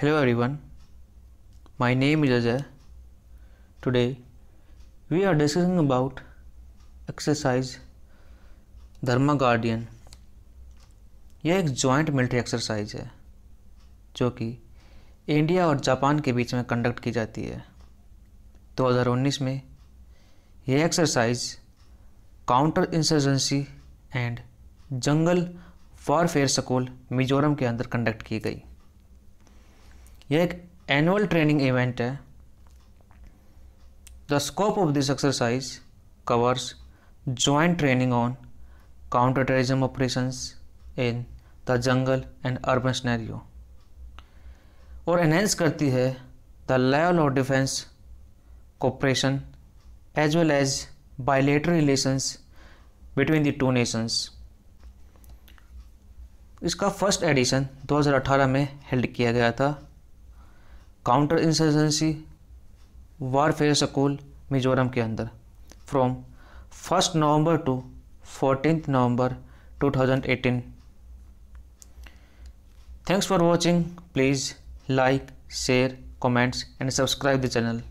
Hello everyone, my name is Ajay. Today we are discussing about exercise Dharma Guardian. यह एक joint military exercise है जो कि India और जापान के बीच में कंडक्ट की जाती है 2019 में यह exercise counter insurgency and jungle warfare school Mizoram के अंदर कंडक्ट की गई यह एक एनुअल ट्रेनिंग इवेंट है the scope of this exercise covers joint training on counter terrorism operation in the jungle and urban scenario और एनहेंस करती है the level of defence cooperation as well as bilateral relations between the two nations इसका first edition 2018 में held किया गया था counter insurgency warfare school Mizoram के अंदर from first November to fourteenth November 2018 thanks for watching please like share comments and subscribe the channel